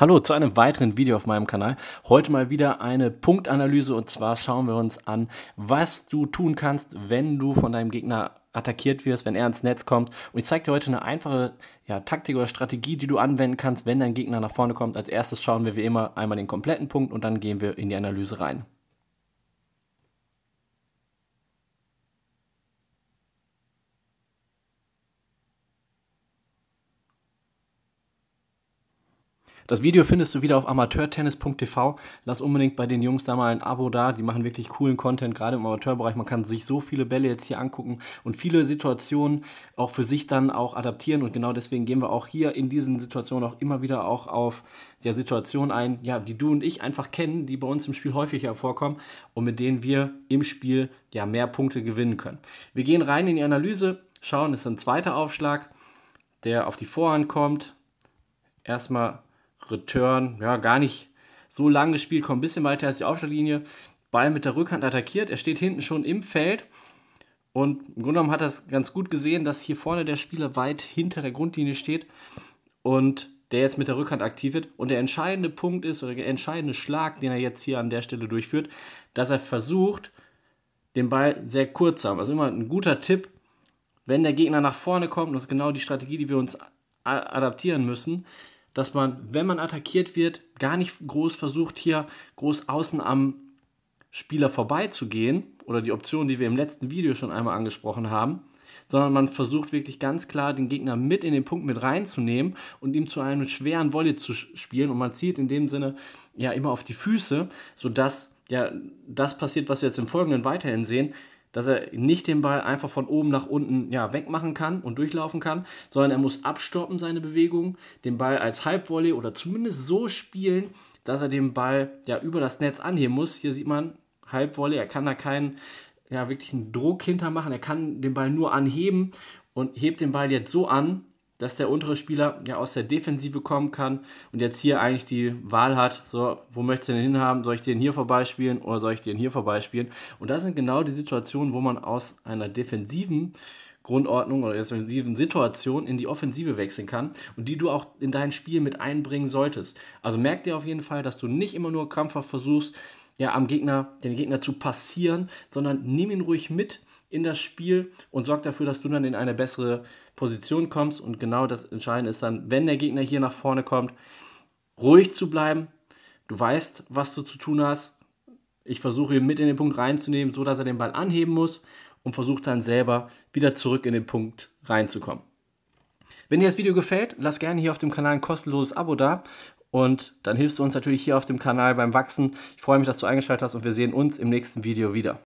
Hallo zu einem weiteren Video auf meinem Kanal. Heute mal wieder eine Punktanalyse und zwar schauen wir uns an, was du tun kannst, wenn du von deinem Gegner attackiert wirst, wenn er ins Netz kommt. Und ich zeige dir heute eine einfache ja, Taktik oder Strategie, die du anwenden kannst, wenn dein Gegner nach vorne kommt. Als erstes schauen wir wie immer einmal den kompletten Punkt und dann gehen wir in die Analyse rein. Das Video findest du wieder auf amateurtennis.tv. Lass unbedingt bei den Jungs da mal ein Abo da. Die machen wirklich coolen Content, gerade im Amateurbereich. Man kann sich so viele Bälle jetzt hier angucken und viele Situationen auch für sich dann auch adaptieren. Und genau deswegen gehen wir auch hier in diesen Situationen auch immer wieder auch auf ja, Situationen ein, ja, die du und ich einfach kennen, die bei uns im Spiel häufiger vorkommen und mit denen wir im Spiel ja mehr Punkte gewinnen können. Wir gehen rein in die Analyse, schauen, es ist ein zweiter Aufschlag, der auf die Vorhand kommt. Erstmal Return, ja, gar nicht so lang gespielt, kommt ein bisschen weiter als die Aufschlaglinie. Ball mit der Rückhand attackiert, er steht hinten schon im Feld. Und im Grunde genommen hat er es ganz gut gesehen, dass hier vorne der Spieler weit hinter der Grundlinie steht und der jetzt mit der Rückhand aktiv wird. Und der entscheidende Punkt ist, oder der entscheidende Schlag, den er jetzt hier an der Stelle durchführt, dass er versucht, den Ball sehr kurz zu haben. Also immer ein guter Tipp, wenn der Gegner nach vorne kommt, das ist genau die Strategie, die wir uns adaptieren müssen, dass man, wenn man attackiert wird, gar nicht groß versucht, hier groß außen am Spieler vorbeizugehen oder die Option, die wir im letzten Video schon einmal angesprochen haben, sondern man versucht wirklich ganz klar, den Gegner mit in den Punkt mit reinzunehmen und ihm zu einem schweren Volley zu spielen und man zielt in dem Sinne ja immer auf die Füße, sodass ja das passiert, was wir jetzt im Folgenden weiterhin sehen, dass er nicht den Ball einfach von oben nach unten ja, wegmachen kann und durchlaufen kann, sondern er muss abstoppen seine Bewegung, den Ball als Halbvolley oder zumindest so spielen, dass er den Ball ja über das Netz anheben muss. Hier sieht man Halbvolley, er kann da keinen ja wirklich einen Druck hintermachen, er kann den Ball nur anheben und hebt den Ball jetzt so an, dass der untere Spieler ja aus der Defensive kommen kann und jetzt hier eigentlich die Wahl hat, so, wo möchtest du den hinhaben? Soll ich den hier vorbeispielen oder soll ich den hier vorbeispielen? Und das sind genau die Situationen, wo man aus einer defensiven Grundordnung oder defensiven Situation in die Offensive wechseln kann und die du auch in dein Spiel mit einbringen solltest. Also merk dir auf jeden Fall, dass du nicht immer nur krampfhaft versuchst, ja, am Gegner, den Gegner zu passieren, sondern nimm ihn ruhig mit in das Spiel und sorg dafür, dass du dann in eine bessere Position kommst. Und genau das Entscheidende ist dann, wenn der Gegner hier nach vorne kommt, ruhig zu bleiben. Du weißt, was du zu tun hast. Ich versuche ihn mit in den Punkt reinzunehmen, so dass er den Ball anheben muss und versuche dann selber wieder zurück in den Punkt reinzukommen. Wenn dir das Video gefällt, lass gerne hier auf dem Kanal ein kostenloses Abo da und dann hilfst du uns natürlich hier auf dem Kanal beim Wachsen. Ich freue mich, dass du eingeschaltet hast und wir sehen uns im nächsten Video wieder.